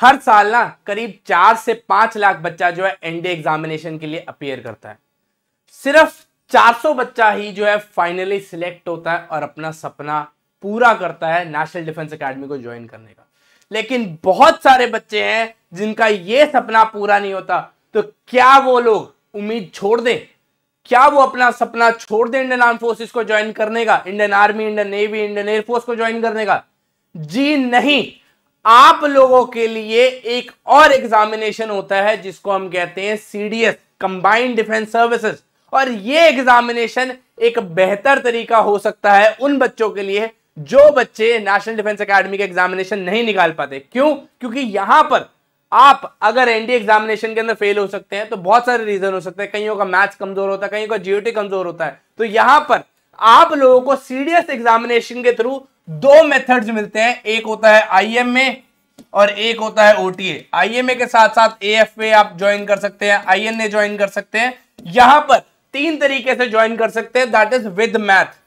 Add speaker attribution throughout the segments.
Speaker 1: हर साल ना करीब चार से पांच लाख बच्चा जो है एनडीए एग्जामिनेशन के लिए अपीयर करता है सिर्फ 400 बच्चा ही जो है फाइनली सिलेक्ट होता है और अपना सपना पूरा करता है नेशनल डिफेंस एकेडमी को ज्वाइन करने का लेकिन बहुत सारे बच्चे हैं जिनका ये सपना पूरा नहीं होता तो क्या वो लोग उम्मीद छोड़ दें क्या वो अपना सपना छोड़ दें इंडियन आर्म फोर्सेस को ज्वाइन करने का Indian Army Indian Navy Indian Air Force को ज्वाइन करने का जी नहीं आप लोगों के लिए एक और एग्जामिनेशन होता है जिसको हम कहते हैं सीडीएस कंबाइंड डिफेंस सर्विसेज और ये एग्जामिनेशन एक बेहतर तरीका हो सकता है उन बच्चों के लिए जो बच्चे नेशनल डिफेंस एकेडमी के एग्जामिनेशन नहीं निकाल पाते क्यों क्योंकि यहां पर आप अगर एनडी एग्जामिनेशन के अंदर फेल हो सकते हैं तो बहुत सारे रीजन हो सकते हैं कईयों का मैथ्स कमजोर होता है कईयों का जीओटी कमजोर होता है तो यहां पर आप लोगों को सीडीएस एग्जामिनेशन के थ्रू दो मेथड्स मिलते हैं एक होता है आईएमए और एक होता है ओटीए आईएमए के साथ साथ एएफए आप ज्वाइन कर सकते हैं आईएनए ज्वाइन कर सकते हैं यहां पर तीन तरीके से ज्वाइन कर सकते हैं दैट इज विद मैथ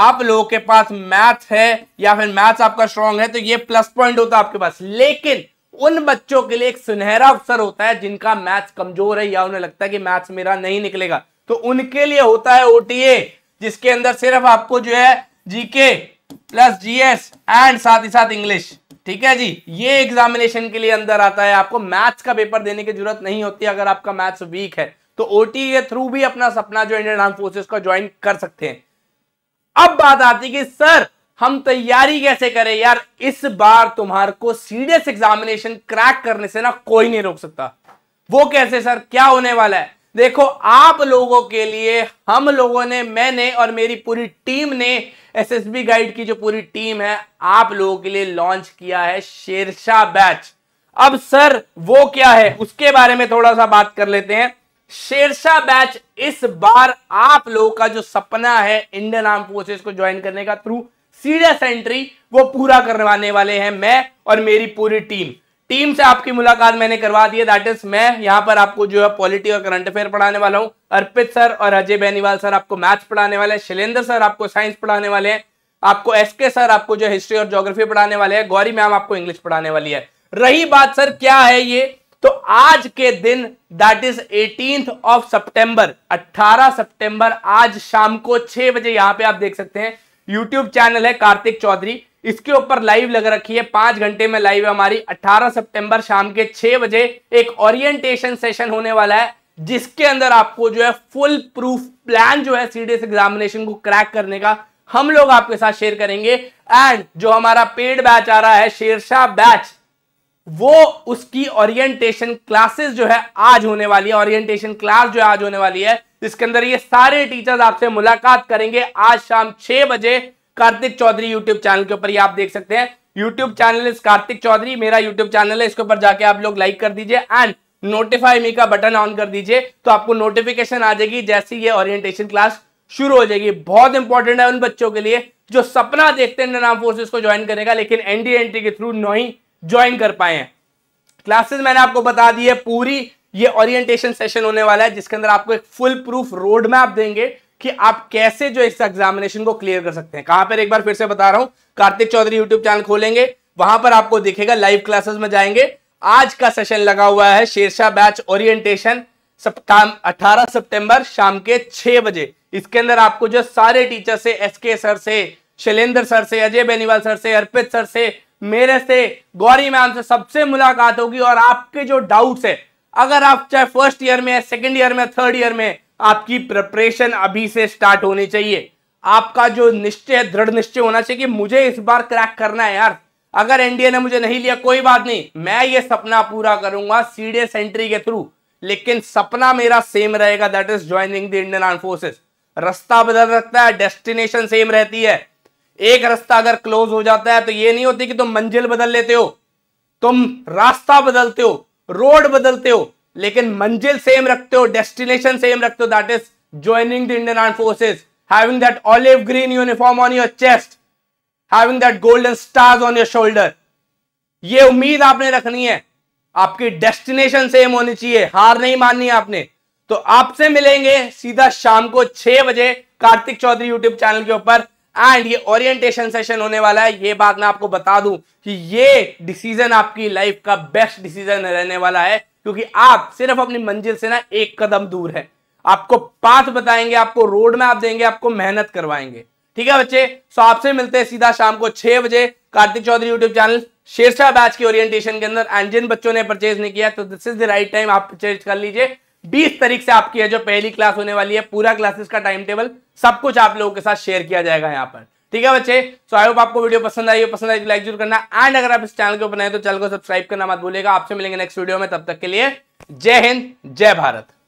Speaker 1: आप लोगों के पास मैथ है या फिर मैथ आपका स्ट्रॉन्ग है तो ये प्लस पॉइंट होता है आपके पास लेकिन उन बच्चों के लिए एक सुनहरा अवसर होता है जिनका मैथ कमजोर है या उन्हें लगता है कि मैथ्स मेरा नहीं निकलेगा तो उनके लिए होता है ओटीए जिसके अंदर सिर्फ आपको जो है जीके प्लस जीएस एंड साथ ही साथ इंग्लिश ठीक है जी ये एग्जामिनेशन के लिए अंदर आता है आपको मैथ्स का पेपर देने की जरूरत नहीं होती अगर आपका मैथ्स वीक है तो ओटी के थ्रू भी अपना सपना जो इंडियन आर्म फोर्सेस का ज्वाइन कर सकते हैं अब बात आती है कि सर हम तैयारी कैसे करें यार इस बार तुम्हार को सीरियस एग्जामिनेशन क्रैक करने से ना कोई नहीं रोक सकता वो कैसे सर क्या होने वाला है देखो आप लोगों के लिए हम लोगों ने मैंने और मेरी पूरी टीम ने एसएसबी गाइड की जो पूरी टीम है आप लोगों के लिए लॉन्च किया है शेरशाह बैच अब सर वो क्या है उसके बारे में थोड़ा सा बात कर लेते हैं शेरशाह बैच इस बार आप लोगों का जो सपना है इंडियन आर्म फोर्सेस को ज्वाइन करने का थ्रू सीरियस एंट्री वो पूरा करवाने वाले हैं मैं और मेरी पूरी टीम टीम से आपकी मुलाकात मैंने करवा दी है दैट इज मैं यहाँ पर आपको जो है पॉलिटी और करंट अफेयर पढ़ाने वाला हूँ अर्पित सर और अजय बेनीवाल सर आपको मैथ्स पढ़ाने वाले हैं शैलेंद्र सर आपको साइंस पढ़ाने वाले हैं आपको एस के सर आपको जो हिस्ट्री और जोग्राफी पढ़ाने वाले हैं गौरी मैम आपको इंग्लिश पढ़ाने वाली है रही बात सर क्या है ये तो आज के दिन that is eighteen of September 18 सितंबर आज शाम को छह बजे यहां पे आप देख सकते हैं यूट्यूब चैनल है कार्तिक चौधरी इसके ऊपर लाइव लग रखी है पांच घंटे में लाइव हमारी 18 सितंबर शाम के छह बजे एक ओरिएंटेशन सेशन होने वाला है जिसके अंदर आपको जो है फुल प्रूफ प्लान जो है सीडीएस एग्जामिनेशन को क्रैक करने का हम लोग आपके साथ शेयर करेंगे एंड जो हमारा पेड बैच आ रहा है शेरशाह बैच वो उसकी ओरिएंटेशन क्लासेस जो है आज होने वाली है ओरिएंटेशन क्लास जो है आज होने वाली है जिसके अंदर ये सारे टीचर्स आपसे मुलाकात करेंगे आज शाम छह बजे कार्तिक चौधरी यूट्यूब चैनल के ऊपर ही आप देख सकते हैं यूट्यूब चैनल इस कार्तिक चौधरी मेरा यूट्यूब चैनल है इसके ऊपर जाके आप लोग लाइक कर दीजिए एंड नोटिफाई मी का बटन ऑन कर दीजिए तो आपको नोटिफिकेशन आ जाएगी जैसे ये ओरिएंटेशन क्लास शुरू हो जाएगी बहुत इंपॉर्टेंट है उन बच्चों के लिए जो सपना देखते हैं इंडियन आर्म फोर्सेस को ज्वाइन करेगा लेकिन एनडीएनटी के थ्रू नहीं ज्वाइन कर पाए हैं क्लासेस मैंने आपको बता दी है पूरी ये ओरिएंटेशन सेशन होने वाला है जिसके अंदर आपको एक फुल प्रूफ रोड मैप देंगे कि आप कैसे जो इस एग्जामिनेशन को क्लियर कर सकते हैं कहां पर एक बार फिर से बता रहा हूं कार्तिक चौधरी यूट्यूब चैनल खोलेंगे वहां पर आपको दिखेगा लाइव क्लासेस में जाएंगे आज का सेशन लगा हुआ है शेरशाह बैच ओरिएंटेशन सप्ताह 18 सितंबर शाम के 6 बजे इसके अंदर आपको जो सारे टीचर से एस के सर से शैलेंद्र सर से अजय बेनीवाल सर से अर्पित सर से मेरे से गौरी मैम से सबसे मुलाकात होगी और आपके जो डाउट्स है अगर आप चाहे फर्स्ट ईयर में है सेकेंड ईयर में थर्ड ईयर में आपकी प्रिपरेशन अभी से स्टार्ट होनी चाहिए आपका जो निश्चय दृढ़ निश्चय होना चाहिए कि मुझे इस बार क्रैक करना है यार अगर एनडीए ने मुझे नहीं लिया कोई बात नहीं मैं ये सपना पूरा करूंगा सीडे सेंट्री के थ्रू लेकिन सपना मेरा सेम रहेगा that is joining the Indian arm forces रास्ता बदल सकता है डेस्टिनेशन सेम रहती है एक रास्ता अगर क्लोज हो जाता है तो ये नहीं होती कि तुम मंजिल बदल लेते हो तुम रास्ता बदलते हो रोड बदलते हो लेकिन मंजिल सेम रखते हो डेस्टिनेशन सेम रखते हो that is joining the Indian arm forces having that olive green uniform on your chest having that golden stars on your shoulder ये उम्मीद आपने रखनी है आपकी डेस्टिनेशन सेम होनी चाहिए हार नहीं माननी आपने तो आपसे मिलेंगे सीधा शाम को छह बजे कार्तिक चौधरी यूट्यूब चैनल के ऊपर एंड ये ओरिएंटेशन सेशन होने वाला है ये बात मैं आपको बता दूं कि ये डिसीजन आपकी लाइफ का बेस्ट डिसीजन रहने वाला है क्योंकि आप सिर्फ अपनी मंजिल से ना एक कदम दूर है आपको पाथ बताएंगे आपको रोड मैप देंगे आपको मेहनत करवाएंगे ठीक है बच्चे सो आपसे मिलते हैं सीधा शाम को छह बजे Kartik Chaudhary YouTube channel Shershah batch के ओरिएंटेशन के अंदर एंड जिन बच्चों ने परचेज नहीं किया तो this is the right time आप परचेज कर लीजिए बीस तारीख से आपकी है जो पहली क्लास होने वाली है पूरा क्लासेस का टाइम टेबल सब कुछ आप लोगों के साथ शेयर किया जाएगा यहाँ पर ठीक है बच्चे सो आई होप आपको वीडियो पसंद आई हो पसंद आई तो लाइक जरूर करना एंड अगर आप इस चैनल के ऊपर नए तो चैनल को सब्सक्राइब करना मत भूलेगा आपसे मिलेंगे नेक्स्ट वीडियो में तब तक के लिए जय हिंद जय भारत